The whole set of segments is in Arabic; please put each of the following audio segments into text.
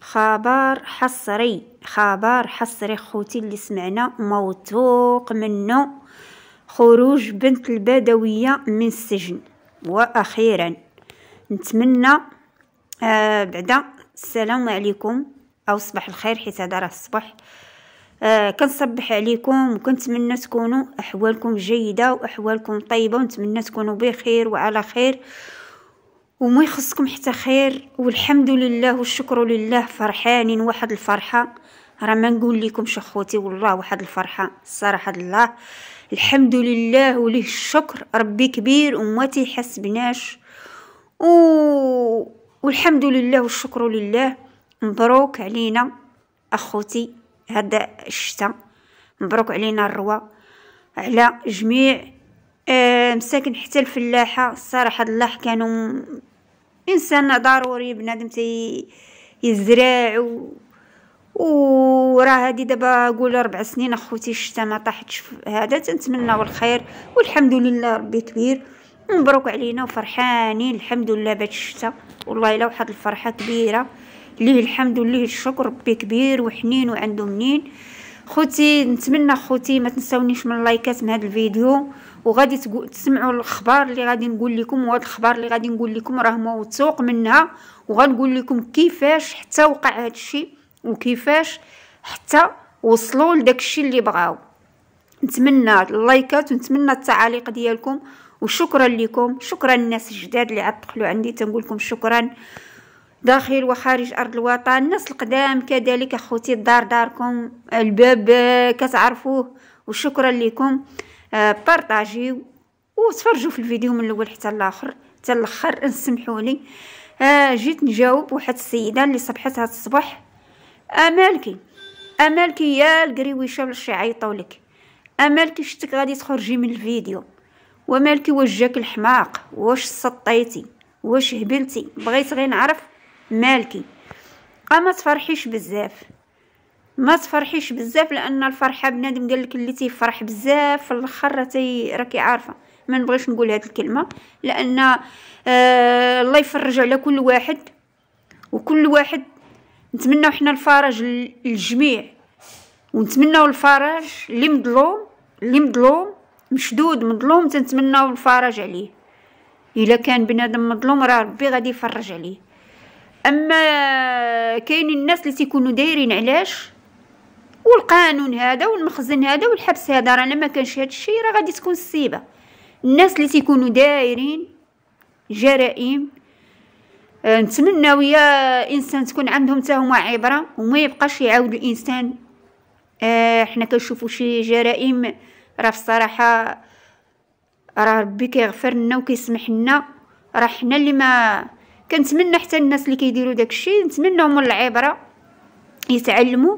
خبر حصري خبر حصري خوتي اللي سمعنا موثوق منه خروج بنت البدوية من السجن وأخيرا نتمنى آه بعدا السلام عليكم أو صباح الخير حيت هذا راه الصبح آه كنصبح عليكم وكنتمنى تكونوا أحوالكم جيدة وأحوالكم طيبة ونتمنى تكونوا بخير وعلى خير وما يخصكم حتى خير والحمد لله والشكر لله فرحانين واحد الفرحه راه ما نقول لكم اخوتي والله واحد الفرحه الصراحه الله الحمد لله وليه الشكر ربي كبير وما تيحسبناش و... والحمد لله والشكر لله مبروك علينا اخوتي هذا الشتاء مبروك علينا الروى على جميع آه، مساكن حتى الفلاحه الصراحه الله كانوا انسان ضروري بنادم تي يزرع و وراه هادي دابا قول ربع سنين اخوتي الشتا ما طاحتش هذا تنتمناو الخير والحمد لله ربي كبير مبروك علينا وفرحانين الحمد لله بهاد الشتا والله الا واحد الفرحه كبيره ليه الحمد لله الشكر ربي كبير وحنين وعنده منين خوتي نتمنى خوتي ما تنساونيش من اللايكات من هذا الفيديو وغادي تسمعوا الاخبار اللي غادي نقول لكم وهاد الاخبار اللي غادي نقول لكم راه موثوق منها وغنقول لكم كيفاش حتى وقع هذا الشيء وكيفاش حتى وصلوا لداك الشيء اللي بغاو نتمنى اللايكات ونتمنى التعاليق ديالكم وشكرا لكم شكرا الناس الجداد اللي عاد دخلوا عندي تنقول لكم شكرا داخل وخارج أرض الوطن الناس القدام كذلك أخوتي الدار داركم الباب آه، كتعرفوه وشكرا لكم آه، بارطاجيو وتفرجوا في الفيديو من الأول حتى الآخر حتى الآخر نسمحوا لي آه، جيت نجاوب واحد السيدة اللي صبحت هاد الصباح أمالكي أمالكي يا القريويشة باش يعيطوا لك أمالكي شتك غادي تخرجي من الفيديو ومالكي واش جاك الحماق واش سطيتي واش هبلتي بغيت غير نعرف مالكي ما تفرحيش بزاف ما تفرحيش بزاف لان الفرحه بنادم قال لك اللي تيفرح بزاف في الاخر تي راكي عارفه ما نبغيش نقول هذه الكلمه لان آه الله يفرج على كل واحد وكل واحد نتمنى حنا الفرج للجميع ونتمناو الفرج اللي مظلوم اللي مظلوم مشدود مظلوم تنتمناو الفرج عليه الا كان بنادم مظلوم راه ربي غادي يفرج عليه اما كاين الناس اللي تيكونوا دايرين علاش والقانون هذا والمخزن هذا والحبس هذا رانا ما كانش هذا الشيء راه غادي تكون السيبه الناس اللي تيكونوا دايرين جرائم آه، نتمناو يا انسان تكون عندهم حتى هما عبره وما يبقاش يعاود الانسان اه حنا كنشوفوا شي جرائم راه الصراحه راه ربي كيغفر لنا وكيسمح لنا راه حنا اللي ما كنتمنى حتى الناس اللي كيديروا داكشي نتمناو من العبره يتعلموا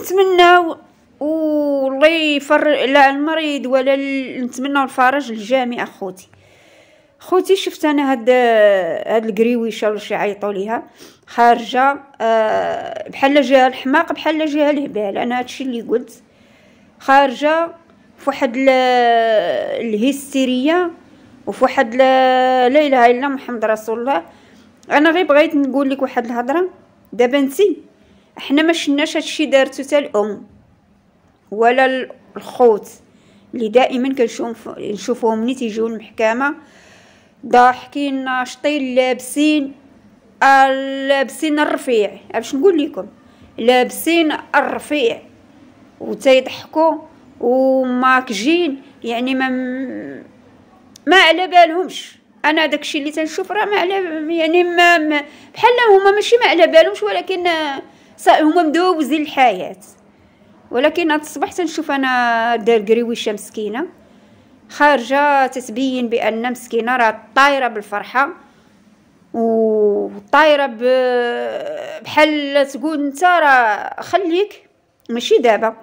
ونتمناو والله يفر لا المريض ولا ال... نتمناو الفرج للجميع اخوتي خوتي شفت انا هاد هاد القريويشه ولا شي عيطوا ليها خارجه أه بحال جهه الحماق بحال جهه الهبال انا هادشي اللي قلت خارجه فواحد الهستيريه وفي واحد لا اله الا محمد رسول الله انا غير بغيت نقول لك واحد الهضره دابا نسي احنا ما شناش هادشي دارتو حتى الام ولا الخوت اللي دائما كنشوف نشوفهم ملي تيجيو المحكمه ضاحكين ناشطين لابسين لابسين الرفيع باش نقول لكم لابسين الرفيع وتيضحكوا وماكجين يعني ما ما على بالهمش انا داكشي اللي تنشوف راه ما على يعني ما, ما بحال هما ماشي ما على بالهمش ولكن هما مدوزين الحياه ولكن هاد الصباح تنشوف انا دار قريويشه مسكينه خارجه تتبين بان مسكينه راه طايره بالفرحه وطايره بحال تقول انت راه خليك ماشي دابا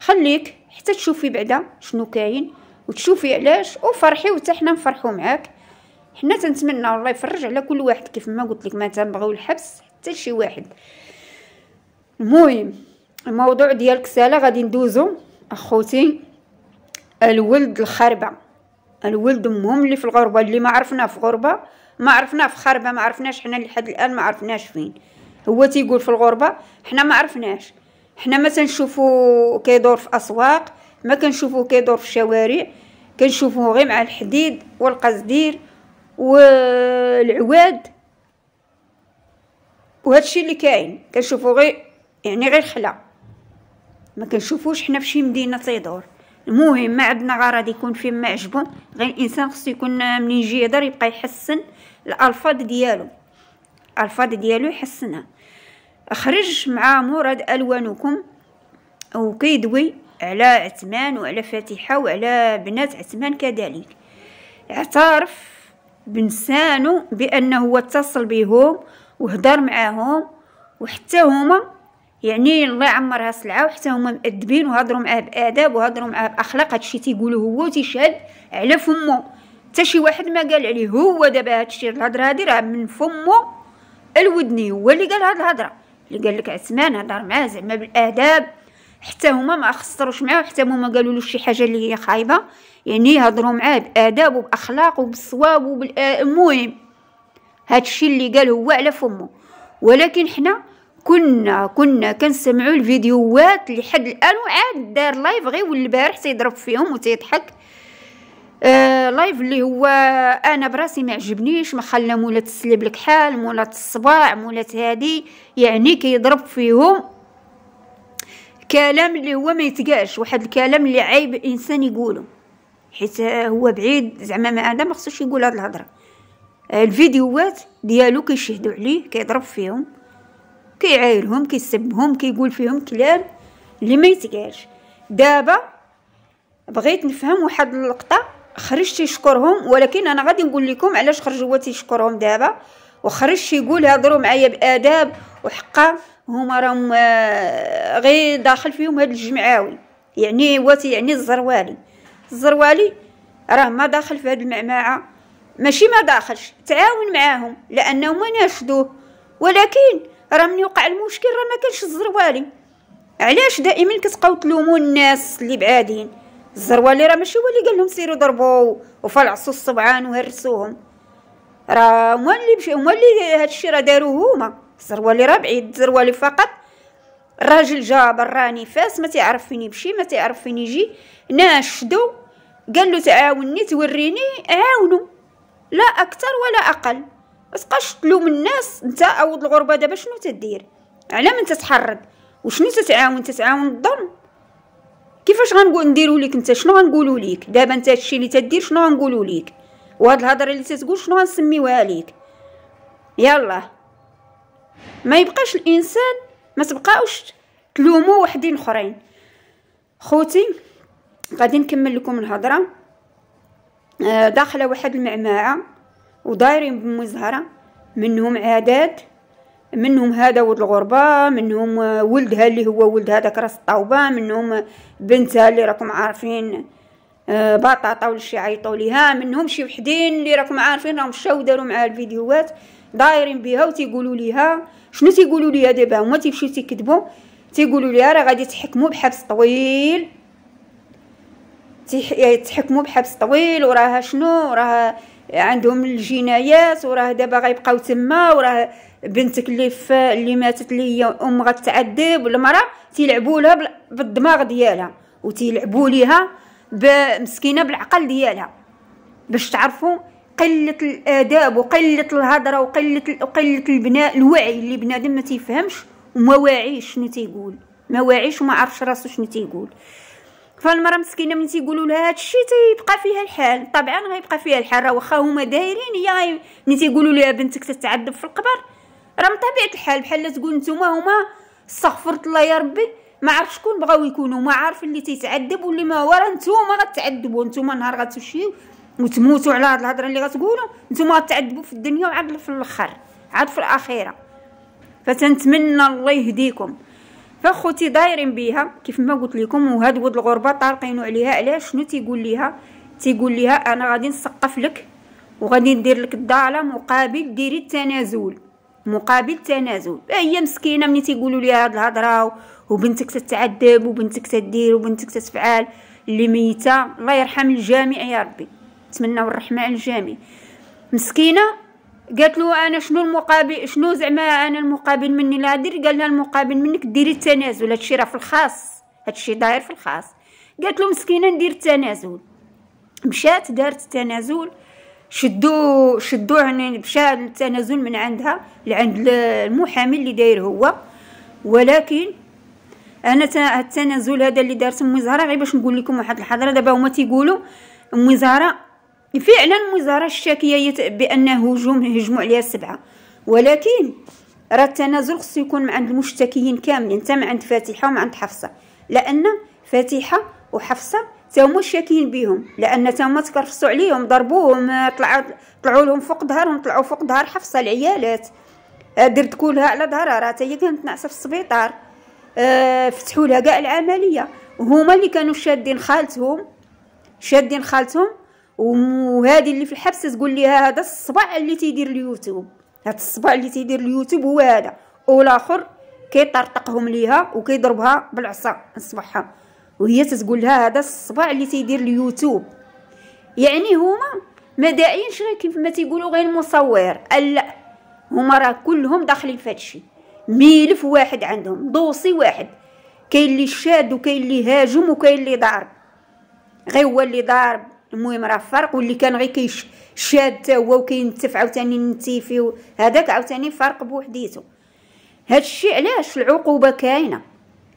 خليك حتى تشوفي بعدا شنو كاين وتشوفي علاش وفرحي وتا حنا نفرحوا معاك حنا تنتمنى الله يفرج على كل واحد كيف ما قلت لك ما تنبغيو الحبس حتى شي واحد المهم الموضوع ديال سالا غادي ندوزو اخوتي الولد الخربه الولد امهم اللي في الغربه اللي ما عرفناه في غربه ما عرفناه في خربه ما عرفناش حنا لحد الان ما عرفناش فين هو تيقول في الغربه حنا ما عرفناش حنا ما تنشوفو كيدور في اسواق ما كنشوفوه كيدور في الشوارع كنشوفوه غير مع الحديد والقصدير والعواد وهادشي اللي كاين كنشوفو غير يعني غير خلا ما كنشوفوش حنا فشي مدينه تيدور المهم ما عندنا غرض يكون فين ما عجبو غير الانسان خصو يكون منين يجي يهضر يبقى يحسن الالفاظ ديالو الالفاظ ديالو يحسنها خرج مع مراد الوانكم وكيدوي على عثمان وعلى فاتحة وعلى بنات عثمان كذلك اعترف بنسانو بأنه هو اتصل بهم وهضر معاهم وحتى هما يعني الله يعمرها سلعة وحتى هما مأدبين وهضروا معاه بآداب وهضروا معاه بأخلاق هادشي تيقولو هو تيشهد على فمو حتى شي واحد ما قال عليه هو دابا هادشي الهضرة هادي راه من فمو الودني هو اللي قال هاد الهضرة اللي قال لك عثمان هضر معاه زعما بالآداب حتى هما ما خسروش معاه حتى هما قالوا له شي حاجه اللي هي خايبه يعني يهضروا معاه باداب وباخلاق وبالصواب المهم هادشي اللي قال هو على فمه ولكن حنا كنا كنا كنسمعوا الفيديوهات لحد الان وعاد دار لايف غير والبارح تيضرب فيهم وتيضحك آه لايف اللي هو انا براسي ما عجبنيش ما خلى مولا تسلب لك حال مولا الصباع مولا هادي يعني كيضرب فيهم كلام اللي هو ما يتقاش واحد الكلام اللي عيب الانسان يقوله حيت هو بعيد زعما ما انا ما خصوش يقول هاد الهضره الفيديوهات ديالو كيشهدوا عليه كيضرب فيهم كيعايرهم كيسبهم كيقول فيهم كلام اللي ما يتقاش دابا بغيت نفهم واحد اللقطه خرج تيشكرهم ولكن انا غادي نقول لكم علاش خرج هو تيشكرهم دابا وخرج يقول هضروا معايا باداب وحقا هما راهم آه، غير داخل فيهم هاد الجمعاوي يعني واتي يعني الزروالي الزروالي راه ما داخل في هاد المعمعه ماشي ما داخلش تعاون معاهم لانه ما ناشدوه ولكن راه من يوقع المشكل راه ما كانش الزروالي علاش دائما كتبقاو تلوموا الناس اللي بعادين الزروالي راه ماشي هو اللي قال لهم سيروا ضربوا وفلعصوا الصبعان وهرسوهم راه هما اللي هما اللي هادشي راه داروه هما زروالي راه بعيد زروالي فقط الراجل جا براني فاس ما تيعرف فين يمشي ما تيعرف فين يجي ناشدو قال له تعاوني توريني عاونو لا اكثر ولا اقل متبقاش تلوم الناس انت عوض الغربه دابا شنو تدير على من تتحرض وشنو تتعاون تتعاون الظلم كيفاش غنقول نديرو ليك انت شنو غنقولو ليك دابا انت هادشي اللي تدير شنو غنقولو ليك وهاد الهضره اللي تتقول شنو غنسميوها ليك يلا ما يبقاش الانسان ما تبقاوش تلومو وحدين اخرين خوتي غادي نكمل لكم الهضره آه، داخله واحد المعمعه ودايرين بمزهره منهم عادات منهم هذا ولد الغربة منهم ولدها اللي هو ولد هذاك راس الطوبه منهم بنتها اللي راكم عارفين آه، بطاطا ولا شي عيطوا ليها منهم شي وحدين اللي راكم عارفين راهم مشاو داروا مع الفيديوهات دايرين بها وتيقولوا ليها شنو تيقولوا ليها دابا هما تيمشيو تيكذبوا تيقولوا ليها راه غادي تحكموا بحبس طويل يعني تحكموا بحبس طويل وراها شنو راه عندهم الجنايات وراه دابا غيبقاو تما وراه بنتك اللي ف... اللي ماتت اللي هي ام غتعذب والمراه تيلعبوا لها بالدماغ ديالها وتيلعبوا ليها مسكينه بالعقل ديالها باش تعرفوا قله الاداب وقله الهضره وقله وقله البناء الوعي اللي بنادم ما تيفهمش وما واعيش شنو تيقول ما واعيش وما عارفش راسو شنو تيقول فالمراه مسكينه من تيقولوا لها هادشي تيبقى فيها الحال طبعا غيبقى فيها الحال راه واخا هما دايرين هي ملي تيقولوا لها بنتك تتعذب في القبر راه بطبيعة طبيعه الحال بحال تقول نتوما هما استغفرت الله يا ربي ما عرف شكون بغاو يكونوا ما عارف اللي تيتعذب واللي ما هو راه نتوما غتعذبوا نتوما نهار غتمشيو وتموتوا على هاد الهضره اللي غتقولوا نتوما تعذبوا في الدنيا وعاد في الاخر عاد في الاخيره فتنتمنى الله يهديكم فاخوتي دايرين بيها كيف ما قلت لكم وهاد ود الغربه طارقين عليها علاش شنو تيقول ليها تيقول ليها انا غادي نسقف لك وغادي ندير لك الداله مقابل ديري التنازل مقابل التنازل هي مسكينه ملي تيقولوا ليها هاد الهضره وبنتك تتعذب وبنتك تدير وبنتك تتفعل اللي ميته الله يرحم الجميع يا ربي نتمنوا الرحمه على الجميع مسكينه قالت له انا شنو المقابل شنو زعما انا المقابل مني لا دير قال لها المقابل منك ديري التنازل هادشي راه في الخاص هادشي داير في الخاص قالت له مسكينه ندير التنازل مشات دارت التنازل شدو شدو يعني مشى التنازل من عندها لعند المحامي اللي داير هو ولكن انا التنازل هذا اللي دارت ام زهره غير باش نقول لكم واحد الحضره دابا هما تيقولوا ام زهره فعلا الوزارة الشاكية بأنه هجوم هجموا عليها السبعة ولكن راه التنازل خصو يكون مع عند المشتكيين كاملين تم عند فاتحة ومع عند حفصة لأن فاتحة وحفصة تا هما شاكين بيهم لان تا هما عليهم ضربوهم طلعوا طلعوا لهم فوق ظهرهم طلعوا فوق ظهر حفصه العيالات آه، درت كلها على ظهرها راه هي كانت ناعسه في السبيطار أه فتحوا لها كاع العمليه وهما اللي كانوا شادين خالتهم شادين خالتهم وهذه اللي في الحبس تقول لي هذا الصبع اللي تيدير اليوتيوب هذا الصبع اللي تيدير اليوتيوب هو هذا والاخر كيطرطقهم ليها وكيضربها بالعصا نصبحها وهي تتقول لها هذا الصبع اللي تيدير اليوتيوب يعني هما ما داعينش غير كيف ما تيقولوا غير المصور لا هما راه كلهم داخلين في هذا ملف واحد عندهم دوسي واحد كاين اللي شاد وكاين اللي هاجم وكاين اللي ضارب غير هو اللي ضارب المهم راه فرق واللي كان غير كيشاد حتى هو وكينتف عاوتاني نتيفي هذاك عاوتاني فرق بوحديته هادشي علاش العقوبه كاينه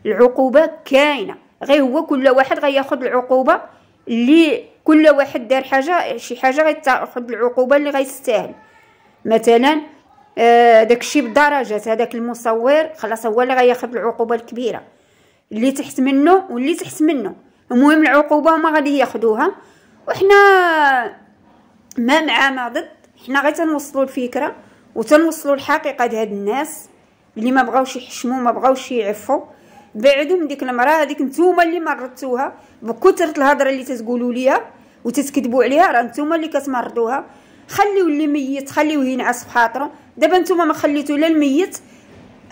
العقوبه كاينه غير هو كل واحد غياخد العقوبه اللي كل واحد دار حاجه شي حاجه غيتاخد العقوبه اللي غيستاهل مثلا آه داكشي بالدرجات هذاك المصور خلاص هو اللي غياخد العقوبه الكبيره اللي تحت منه واللي تحت منه المهم العقوبه ما غادي ياخدوها وحنا ما مع ما ضد حنا غير تنوصلوا الفكره وتنوصلوا الحقيقه لهاد الناس اللي ما بغاوش يحشموا ما بغاوش يعفوا بعدوا من ديك المراه هذيك نتوما اللي مرضتوها بكثره الهضره اللي تتقولوا ليها وتتكذبوا عليها راه نتوما اللي كتمرضوها خليو اللي ميت خليوه ينعس بخاطرو دابا نتوما ما خليتو لا الميت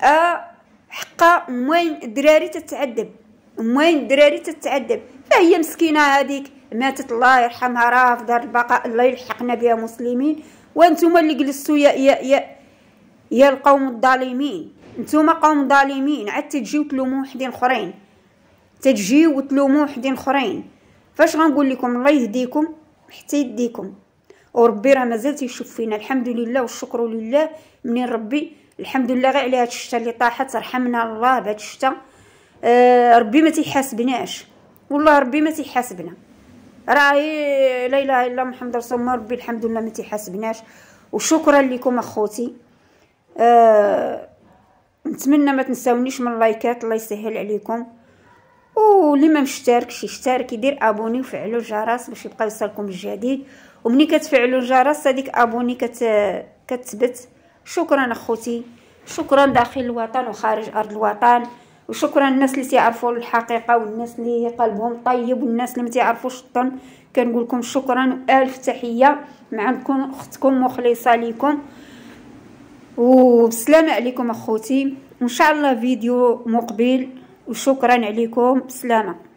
آه حقا موين الدراري تتعذب موين الدراري تتعذب فهي مسكينه هذيك ماتت الله يرحمها راه في دار البقاء الله يلحقنا بها مسلمين وانتم اللي جلستوا يا يا يا يا القوم الظالمين نتوما قوم ظالمين عاد تجيو تلوموا وحدين اخرين تجيو وتلوموا وحدين اخرين فاش غنقول لكم الله يهديكم حتى يديكم وربي راه مازال تيشوف فينا الحمد لله والشكر لله منين ربي الحمد لله غير على هاد الشتا اللي طاحت رحمنا الله بهاد الشتا آه ربي ما تيحاسبناش والله ربي ما تيحاسبنا راهي لا اله الا محمد رسول الله ربي الحمد لله ما تيحاسبناش وشكرا لكم اخوتي آه نتمنى ما تنساونيش من اللايكات الله يسهل عليكم واللي ما مشتركش يشترك يدير ابوني وفعلوا الجرس باش يبقى يوصلكم الجديد ومني كتفعلوا الجرس هذيك ابوني كت كتثبت شكرا اخوتي شكرا داخل الوطن وخارج ارض الوطن وشكرا الناس اللي تيعرفوا الحقيقه والناس اللي قلبهم طيب والناس اللي ما تيعرفوش الطن كنقول لكم شكرا الف تحيه معكم اختكم مخلصه ليكم وبسلامه عليكم اخوتي وان شاء الله فيديو مقبل وشكرا عليكم بسلامه